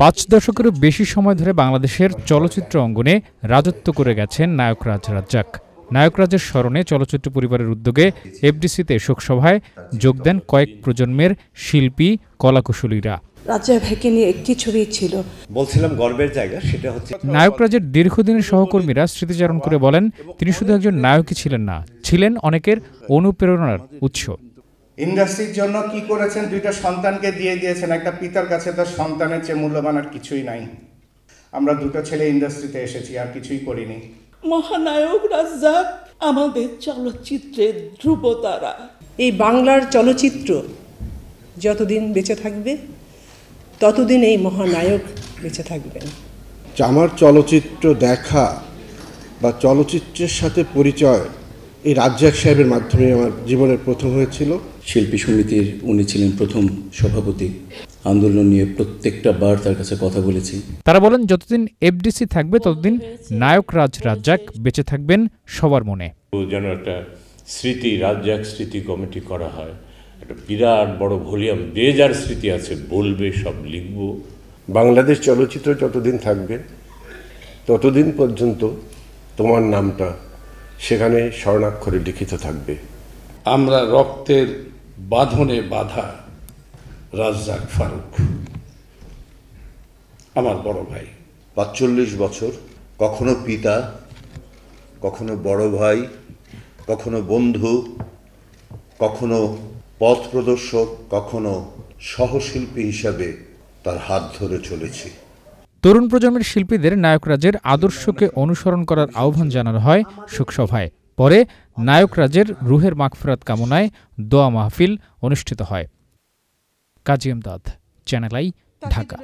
পাঁচ দশকেরও বেশি সময় ধরে বাংলাদেশের চলচ্চিত্র অঙ্গনে রাজত্ব করে গেছেন নায়ক রাজ রাজ্জাক নায়করাজের স্মরণে চলচ্চিত্র পরিবারের উদ্যোগে এফডিসিতে শোকসভায় যোগ দেন কয়েক প্রজন্মের শিল্পী কলাকুশলীরা নিয়ে একটি ছবি ছিল বলছিলাম জায়গা সেটা হচ্ছে নায়করাজের দীর্ঘদিনের সহকর্মীরা স্মৃতিচারণ করে বলেন তিনি শুধু একজন নায়কই ছিলেন না ছিলেন অনেকের অনুপ্রেরণার উৎস ইন্ডাস্ট্রির জন্য কি করেছেন দুইটা সন্তানকে দিয়ে দিয়েছেন একটা পিতার কাছে তার সন্তানের চেয়ে মূল্যবান আর কিছুই নাই আমরা দুটো ছেলে ইন্ডাস্ট্রিতে এসেছি আর কিছুই করিনি মহানায়ক রাজ্জাক আমাদের চলচ্চিত্রের ধ্রুবতারা এই বাংলার চলচ্চিত্র যতদিন বেঁচে থাকবে ততদিন এই মহানায়ক বেঁচে থাকবেন আমার চলচ্চিত্র দেখা বা চলচ্চিত্রের সাথে পরিচয় এই রাজ্জাক সাহেবের মাধ্যমে আমার জীবনের প্রথম হয়েছিল শিল্পী সমিতির উনি ছিলেন প্রথম সভাপতি আন্দোলন নিয়ে প্রত্যেকটা বার তার কাছে কথা বলেছি তারা বলেন যতদিন এফডিসি থাকবে ততদিন নায়ক রাজ রাজ্জাক বেঁচে থাকবেন সবার মনে যেন একটা স্মৃতি রাজ্জাক স্মৃতি কমিটি করা হয় একটা বিরাট বড় ভলিউম যে যার স্মৃতি আছে বলবে সব লিখব বাংলাদেশ চলচ্চিত্র যতদিন থাকবে ততদিন পর্যন্ত তোমার নামটা সেখানে স্বর্ণাক্ষরে লিখিত থাকবে আমরা রক্তের বাঁধনে বাধা রাজ্জাক ফারুক আমার বড় ভাই পাঁচচল্লিশ বছর কখনো পিতা কখনো বড় ভাই কখনো বন্ধু কখনো পথ প্রদর্শক কখনো সহশিল্পী হিসাবে তার হাত ধরে চলেছি তরুণ প্রজন্মের শিল্পীদের নায়করাজের আদর্শকে অনুসরণ করার আহ্বান জানানো হয় শোকসভায় পরে নায়করাজের রুহের মাগফেরাত কামনায় দোয়া মাহফিল অনুষ্ঠিত হয় কাজী এমদাদ চ্যানেল আই ঢাকা